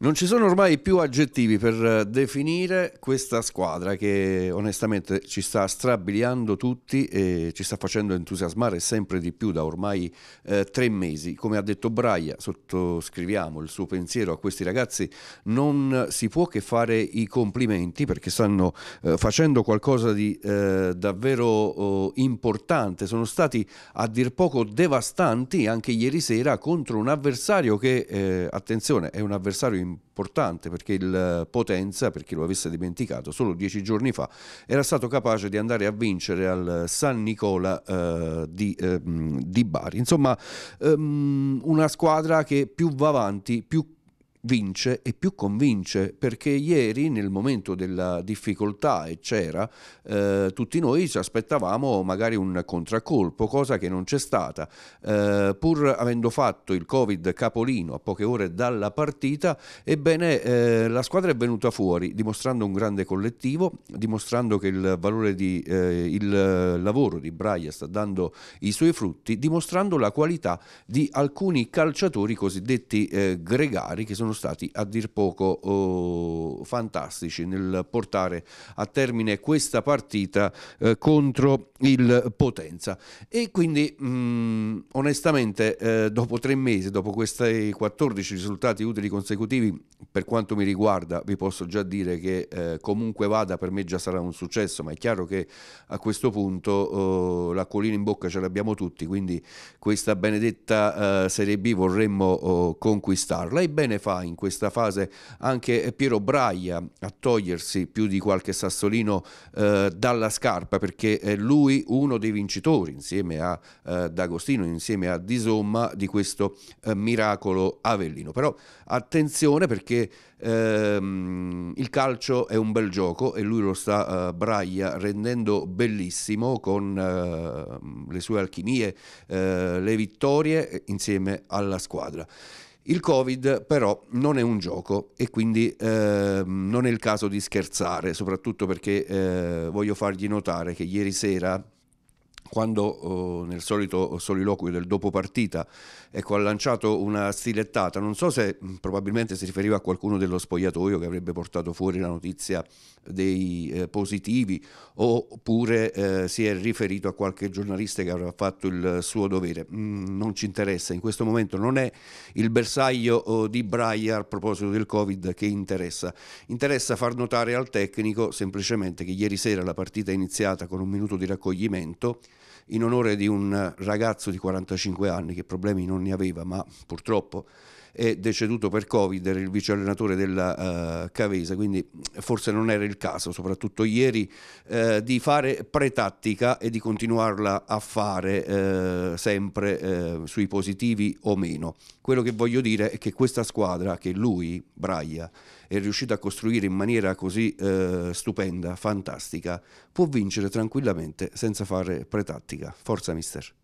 Non ci sono ormai più aggettivi per eh, definire questa squadra che onestamente ci sta strabiliando tutti e ci sta facendo entusiasmare sempre di più da ormai eh, tre mesi. Come ha detto Braia, sottoscriviamo il suo pensiero a questi ragazzi, non si può che fare i complimenti perché stanno eh, facendo qualcosa di eh, davvero oh, importante. Sono stati a dir poco devastanti anche ieri sera contro un avversario che, eh, attenzione, è un avversario importante perché il eh, Potenza, per chi lo avesse dimenticato, solo dieci giorni fa era stato capace di andare a vincere al San Nicola eh, di, eh, di, Bari. Insomma, ehm, una squadra che più va avanti, più vince e più convince, perché ieri nel momento della difficoltà e c'era, eh, tutti noi ci aspettavamo magari un contraccolpo, cosa che non c'è stata. Eh, pur avendo fatto il Covid capolino a poche ore dalla partita, ebbene eh, la squadra è venuta fuori dimostrando un grande collettivo, dimostrando che il valore di eh, il lavoro di Braia sta dando i suoi frutti, dimostrando la qualità di alcuni calciatori cosiddetti eh, gregari che sono stati a dir poco oh, fantastici nel portare a termine questa partita eh, contro il Potenza. E quindi mh, mm, onestamente eh, dopo tre mesi, dopo questi 14 risultati utili consecutivi per quanto mi riguarda vi posso già dire che eh, comunque vada per me già sarà un successo, ma è chiaro che a questo punto eh, oh, l'acquolina in bocca ce l'abbiamo tutti, quindi questa benedetta eh, Serie B vorremmo oh, conquistarla e bene fa in questa fase anche Piero Braia a togliersi più di qualche sassolino eh, dalla scarpa perché è eh, lui uno dei vincitori insieme a eh, D'Agostino, insieme a Disomma di questo miracolo avellino. Però attenzione perché ehm, il calcio è un bel gioco e lui lo sta eh, Braia rendendo bellissimo con eh, le sue alchimie, eh, le vittorie insieme alla squadra. Il Covid però non è un gioco e quindi eh, non è il caso di scherzare, soprattutto perché eh, voglio fargli notare che ieri sera quando oh, nel solito soliloquio del dopo partita ecco, ha lanciato una stilettata, non so se mm, probabilmente si riferiva a qualcuno dello spogliatoio che avrebbe portato fuori la notizia dei eh, positivi oppure eh, si è riferito a qualche giornalista che avrà fatto il suo dovere, mm, non ci interessa, in questo momento non è il bersaglio oh, di Braia a proposito del Covid che interessa, interessa far notare al tecnico semplicemente che ieri sera la partita è iniziata con un minuto di raccoglimento, in onore di un ragazzo di 45 anni che problemi non ne aveva, ma purtroppo è deceduto per Covid, era il vice allenatore della uh, eh, Cavesa, quindi forse non era il caso, soprattutto ieri, uh, di fare pretattica e di continuarla a fare uh, sempre sui positivi o meno. Quello che voglio dire è che questa squadra che lui, Braia, è riuscito a costruire in maniera così stupenda, fantastica, può vincere tranquillamente senza fare pretattica. Forza mister.